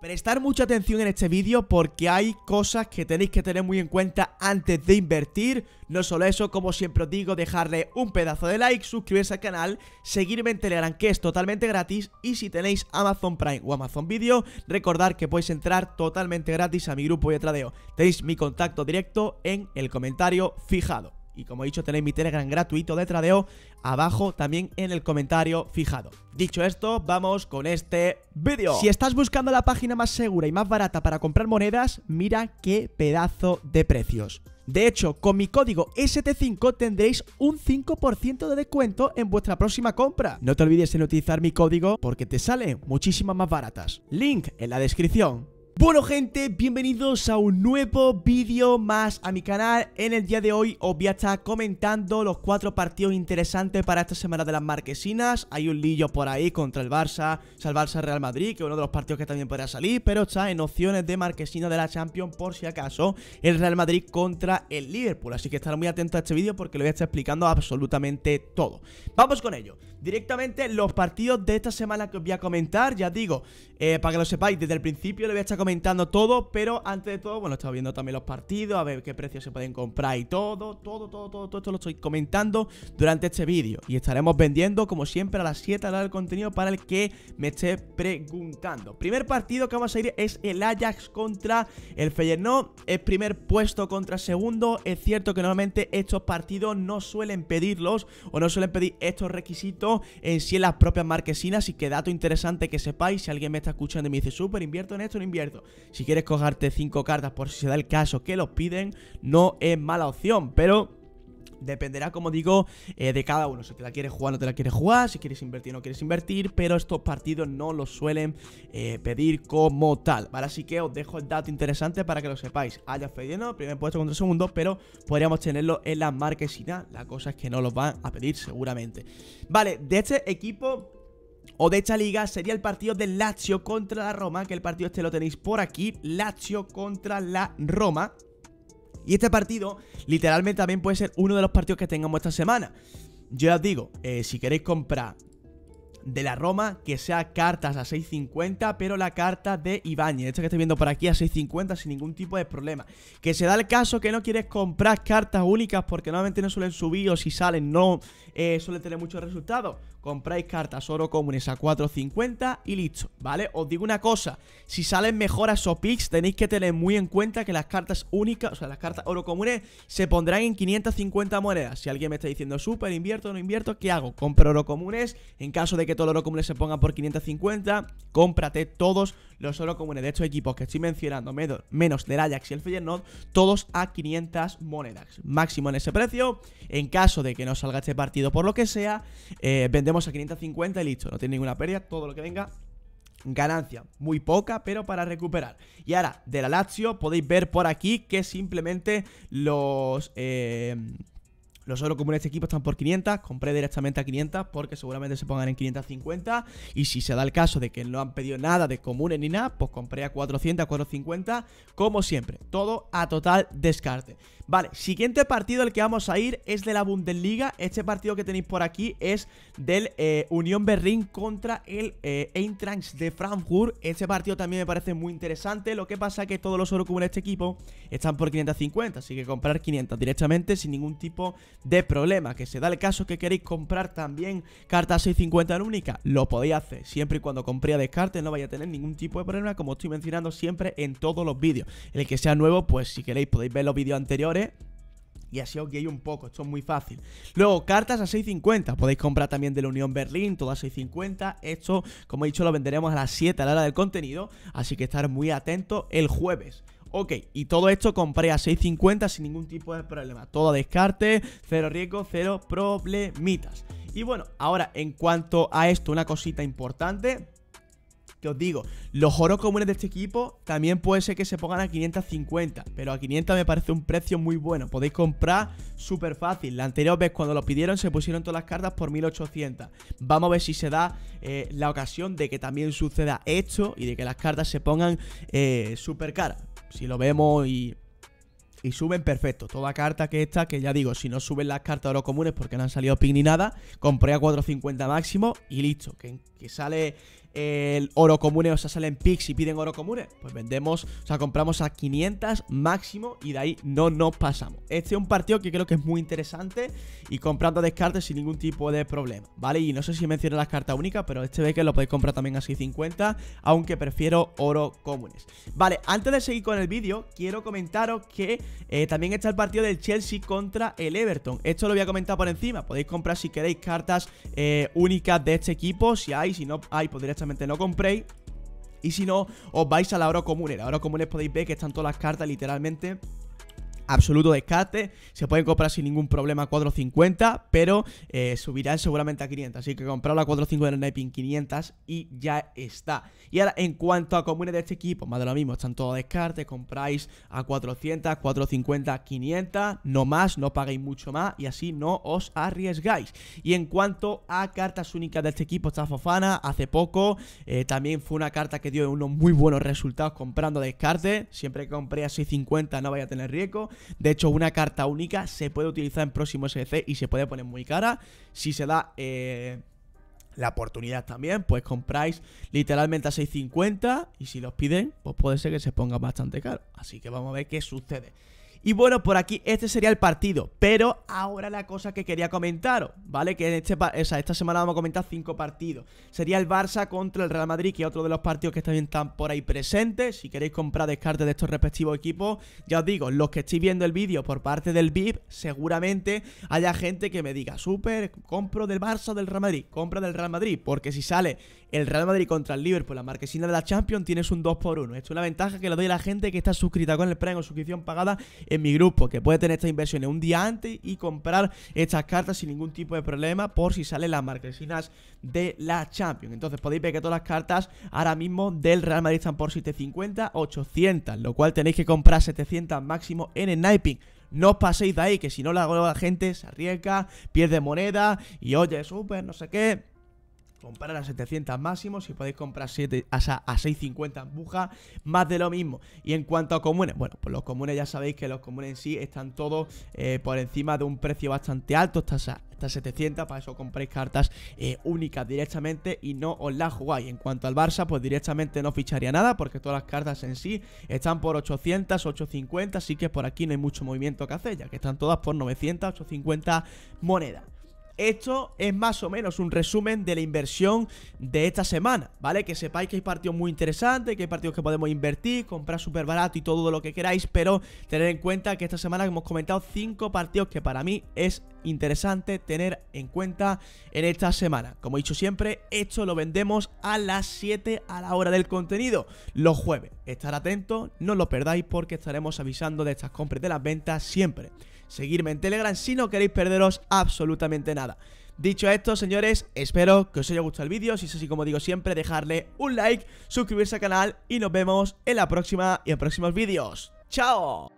Prestar mucha atención en este vídeo porque hay cosas que tenéis que tener muy en cuenta antes de invertir. No solo eso, como siempre os digo, dejarle un pedazo de like, suscribirse al canal, seguirme en Telegram que es totalmente gratis y si tenéis Amazon Prime o Amazon Video, recordad que podéis entrar totalmente gratis a mi grupo de tradeo. Tenéis mi contacto directo en el comentario fijado. Y como he dicho, tenéis mi Telegram gratuito de tradeo abajo también en el comentario fijado. Dicho esto, vamos con este vídeo. Si estás buscando la página más segura y más barata para comprar monedas, mira qué pedazo de precios. De hecho, con mi código ST5 tendréis un 5% de descuento en vuestra próxima compra. No te olvides en utilizar mi código porque te salen muchísimas más baratas. Link en la descripción. Bueno gente, bienvenidos a un nuevo vídeo más a mi canal En el día de hoy os voy a estar comentando los cuatro partidos interesantes para esta semana de las marquesinas Hay un lillo por ahí contra el Barça, salvarse Real Madrid, que es uno de los partidos que también podría salir Pero está en opciones de marquesina de la Champions por si acaso el Real Madrid contra el Liverpool Así que estar muy atentos a este vídeo porque lo voy a estar explicando absolutamente todo Vamos con ello, directamente los partidos de esta semana que os voy a comentar Ya digo, eh, para que lo sepáis, desde el principio lo voy a estar comentando comentando todo, pero antes de todo, bueno, estaba viendo también los partidos, a ver qué precios se pueden comprar y todo, todo, todo, todo, todo esto lo estoy comentando durante este vídeo. Y estaremos vendiendo, como siempre, a las 7 a la hora del contenido para el que me esté preguntando. Primer partido que vamos a ir es el Ajax contra el Feyenoord, es primer puesto contra segundo. Es cierto que normalmente estos partidos no suelen pedirlos o no suelen pedir estos requisitos en sí en las propias marquesinas, Y que dato interesante que sepáis, si alguien me está escuchando y me dice, súper, invierto en esto, no invierto si quieres cogerte 5 cartas por si se da el caso que los piden, no es mala opción, pero... Dependerá, como digo, eh, de cada uno. Si te la quieres jugar, no te la quieres jugar. Si quieres invertir, no quieres invertir. Pero estos partidos no los suelen eh, pedir como tal. ¿vale? Así que os dejo el dato interesante para que lo sepáis. Hayas pedido primer puesto contra segundo, pero podríamos tenerlo en la marquesina. La cosa es que no los van a pedir seguramente. Vale, de este equipo o de esta liga sería el partido del Lazio contra la Roma, que el partido este lo tenéis por aquí, Lazio contra la Roma. Y este partido literalmente también puede ser uno de los partidos que tengamos esta semana. Yo ya os digo, eh, si queréis comprar de la Roma que sea cartas a 6.50, pero la carta de Ibáñez, esta que estoy viendo por aquí a 6.50 sin ningún tipo de problema. Que se da el caso que no quieres comprar cartas únicas porque normalmente no suelen subir o si salen no eh, suelen tener muchos resultados. Compráis cartas oro comunes a 4.50 y listo, ¿vale? Os digo una cosa, si salen mejoras o picks tenéis que tener muy en cuenta que las cartas únicas, o sea, las cartas oro comunes se pondrán en 550 monedas. Si alguien me está diciendo, super, invierto, no invierto, ¿qué hago? Compro oro comunes en caso de que todo el oro comunes se ponga por 550. Cómprate todos los oro comunes de hecho, equipos que estoy mencionando, menos del Ajax y el Feyenoord, todos a 500 monedas. Máximo en ese precio. En caso de que no salga este partido por lo que sea, eh, vendemos a 550 y listo. No tiene ninguna pérdida. Todo lo que venga ganancia muy poca, pero para recuperar. Y ahora, de la Lazio, podéis ver por aquí que simplemente los... Eh, los oro comunes de este equipo están por 500. Compré directamente a 500 porque seguramente se pongan en 550. Y si se da el caso de que no han pedido nada de comunes ni nada, pues compré a 400, 450. Como siempre, todo a total descarte. Vale, siguiente partido el que vamos a ir es de la Bundesliga. Este partido que tenéis por aquí es del eh, Unión Berrín contra el eh, Eintracht de Frankfurt. Este partido también me parece muy interesante. Lo que pasa es que todos los orocubos en este equipo están por 550, así que comprar 500 directamente sin ningún tipo de problema. Que se da el caso que queréis comprar también Cartas 650 en única, lo podéis hacer. Siempre y cuando compré a descarte no vaya a tener ningún tipo de problema, como estoy mencionando siempre en todos los vídeos. El que sea nuevo, pues si queréis podéis ver los vídeos anteriores y así os guiéis un poco, esto es muy fácil. Luego, cartas a 6.50. Podéis comprar también de la Unión Berlín, todo a 6.50. Esto, como he dicho, lo venderemos a las 7 a la hora del contenido. Así que estar muy Atento el jueves. Ok, y todo esto compré a 6.50 sin ningún tipo de problema. Todo descarte, cero riesgo, cero problemitas. Y bueno, ahora en cuanto a esto, una cosita importante que os digo, los oros comunes de este equipo también puede ser que se pongan a 550, pero a 500 me parece un precio muy bueno. Podéis comprar súper fácil. La anterior vez cuando lo pidieron se pusieron todas las cartas por 1800. Vamos a ver si se da eh, la ocasión de que también suceda esto y de que las cartas se pongan eh, súper caras. Si lo vemos y suben perfecto. Toda carta que está, que ya digo, si no suben las cartas de los comunes porque no han salido ping ni nada, compré a 4.50 máximo y listo. que sale el oro común o sea, salen picks y piden oro común pues vendemos, o sea, compramos a 500 máximo y de ahí no nos pasamos. Este es un partido que creo que es muy interesante y comprando descartes sin ningún tipo de problema, ¿vale? Y no sé si mencioné las cartas únicas, pero este ve que lo podéis comprar también a 650, aunque prefiero oro comunes. Vale, antes de seguir con el vídeo, quiero comentaros que eh, también está el partido del Chelsea contra el Everton. Esto lo voy a comentar por encima, podéis comprar si queréis cartas eh, únicas de este equipo, si hay, si no hay, podréis no compréis. Y si no, os vais a la hora común. En la hora común podéis ver que están todas las cartas literalmente absoluto descarte. Se pueden comprar sin ningún problema a 450, pero eh, subirán seguramente a 500. Así que comprar a 450 en Niping 500 y ya está. Y ahora, en cuanto a comunes de este equipo, más de lo mismo, están todos descartes. Compráis a 400, 450, 500, no más, no pagáis mucho más y así no os arriesgáis. Y en cuanto a cartas únicas de este equipo, está Fofana. Hace poco eh, también fue una carta que dio unos muy buenos resultados comprando descarte. Siempre que compré a 650 no vaya a tener riesgo. De hecho, una carta única se puede utilizar en próximo SC y se puede poner muy cara. Si se da eh, la oportunidad también, pues compráis literalmente a 6.50 y si los piden, pues puede ser que se ponga bastante caro. Así que vamos a ver qué sucede. Y bueno, por aquí este sería el partido, pero ahora la cosa que quería comentaros, ¿vale? Que en este, o esta semana vamos a comentar cinco partidos. Sería el Barça contra el Real Madrid, que es otro de los partidos que también están por ahí presentes. Si queréis comprar descartes de estos respectivos equipos, ya os digo, los que estéis viendo el vídeo por parte del VIP, seguramente haya gente que me diga, súper compro del Barça o del Real Madrid, compra del Real Madrid, porque si sale el Real Madrid contra el Liverpool, la marquesina de la Champions, tienes un 2 por 1 Esto es una ventaja que le doy a la gente que está suscrita con el premio o suscripción pagada en mi grupo, que puede tener estas inversiones un día antes y comprar estas cartas sin ningún tipo de problema por si salen las marquesinas de la Champions. Entonces podéis ver que todas las cartas ahora mismo del Real Madrid están por 750, 800, lo cual tenéis que comprar 700 máximo en Sniping no os paséis de ahí, que si no la gente se arriesga, pierde moneda y oye, súper, no sé qué comprar a 700 máximos, si podéis comprar 7, a, 650 en buja, más de lo mismo. Y en cuanto a comunes, bueno, pues los comunes ya sabéis que los comunes en sí están todos eh, por encima de un precio bastante alto, está 700, para eso compréis cartas eh, únicas directamente y no os las jugáis. En cuanto al Barça, pues directamente no ficharía nada, porque todas las cartas en sí están por 800, 850, así que por aquí no hay mucho movimiento que hacer, ya que están todas por 900, 850 monedas. Esto es más o menos un resumen de la inversión de esta semana, ¿vale? Que sepáis que hay partidos muy interesantes, que hay partidos que podemos invertir, comprar súper barato y todo lo que queráis, pero tener en cuenta que esta semana hemos comentado 5 partidos que para mí es interesante tener en cuenta en esta semana. Como he dicho siempre, esto lo vendemos a las 7 a la hora del contenido, los jueves. Estar atentos, no lo perdáis porque estaremos avisando de estas compras de las ventas siempre seguirme en Telegram si no queréis perderos absolutamente nada. Dicho esto, señores, espero que os haya gustado el vídeo. Si es así, como digo siempre, dejarle un like, suscribirse al canal y nos vemos en la próxima y en próximos vídeos. ¡Chao!